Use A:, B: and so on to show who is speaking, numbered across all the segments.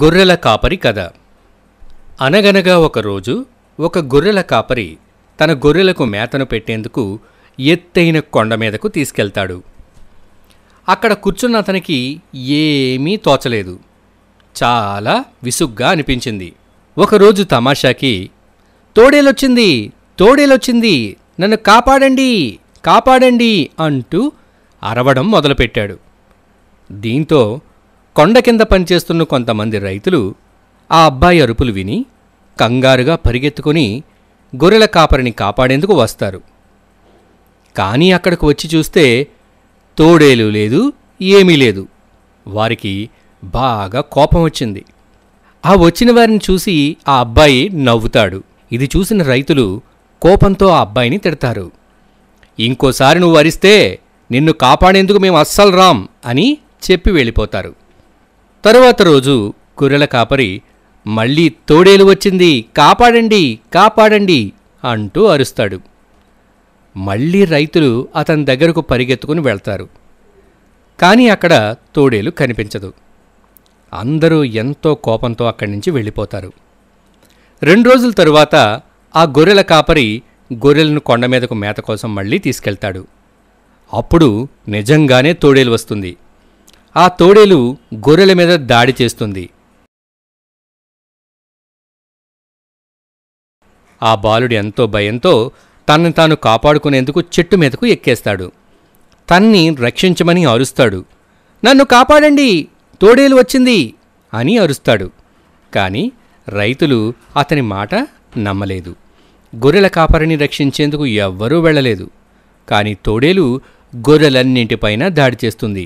A: గొర్రెల కాపరి కథ అనగనగా ఒకరోజు ఒక గొర్రెల కాపరి తన గొర్రెలకు మేతను పెట్టేందుకు ఎత్తైన కొండ మీదకు తీసుకెళ్తాడు అక్కడ కూర్చున్న అతనికి ఏమీ తోచలేదు చాలా విసుగ్గా అనిపించింది ఒకరోజు తమాషాకి తోడేలొచ్చింది తోడేలొచ్చింది నన్ను కాపాడండి కాపాడండి అంటూ అరవడం మొదలుపెట్టాడు దీంతో కొండ కింద పనిచేస్తున్న కొంతమంది రైతులు ఆ అబ్బాయి అరుపులు విని కంగారుగా పరిగెత్తుకుని గొర్రెల కాపరిని కాపాడేందుకు వస్తారు కానీ అక్కడికి వచ్చి చూస్తే తోడేలు లేదు ఏమీ లేదు వారికి బాగా కోపం వచ్చింది ఆ వచ్చిన వారిని చూసి ఆ అబ్బాయి నవ్వుతాడు ఇది చూసిన రైతులు కోపంతో ఆ అబ్బాయిని తిడతారు ఇంకోసారి నువ్వు అరిస్తే నిన్ను కాపాడేందుకు మేము అస్సలు రాం అని చెప్పి వెళ్ళిపోతారు తరువాత రోజు గొర్రెల కాపరి మళ్ళీ తోడేలు వచ్చింది కాపాడండి కాపాడండి అంటూ అరుస్తాడు మళ్ళీ రైతులు అతని దగ్గరకు పరిగెత్తుకుని వెళ్తారు కానీ అక్కడ తోడేలు కనిపించదు అందరూ ఎంతో కోపంతో అక్కడి నుంచి వెళ్ళిపోతారు రెండు రోజుల తరువాత ఆ గొర్రెల కాపరి గొర్రెలను కొండ మీదకు మేత కోసం మళ్ళీ తీసుకెళ్తాడు అప్పుడు
B: నిజంగానే తోడేలు వస్తుంది ఆ తోడేలు గొర్రెల మీద దాడి చేస్తుంది ఆ బాలుడు ఎంతో భయంతో తనని తాను కాపాడుకునేందుకు చెట్టు మీదకు ఎక్కేస్తాడు తన్ని
A: రక్షించమని అరుస్తాడు నన్ను కాపాడండి తోడేలు వచ్చింది అని అరుస్తాడు కానీ రైతులు అతని మాట నమ్మలేదు
B: గొర్రెల కాపరిని రక్షించేందుకు ఎవ్వరూ వెళ్ళలేదు కానీ తోడేలు గొర్రెలన్నింటిపైన దాడి చేస్తుంది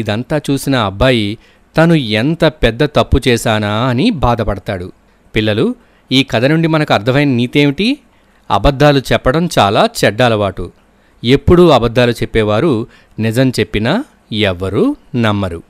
B: ఇదంతా చూసిన అబ్బాయి తను ఎంత పెద్ద తప్పు చేశానా
A: అని బాధపడతాడు పిల్లలు ఈ కథ నుండి మనకు అర్థమైన నీతేమిటి అబద్ధాలు చెప్పడం చాలా చెడ్డ అలవాటు ఎప్పుడూ అబద్ధాలు చెప్పేవారు నిజం చెప్పినా ఎవ్వరూ నమ్మరు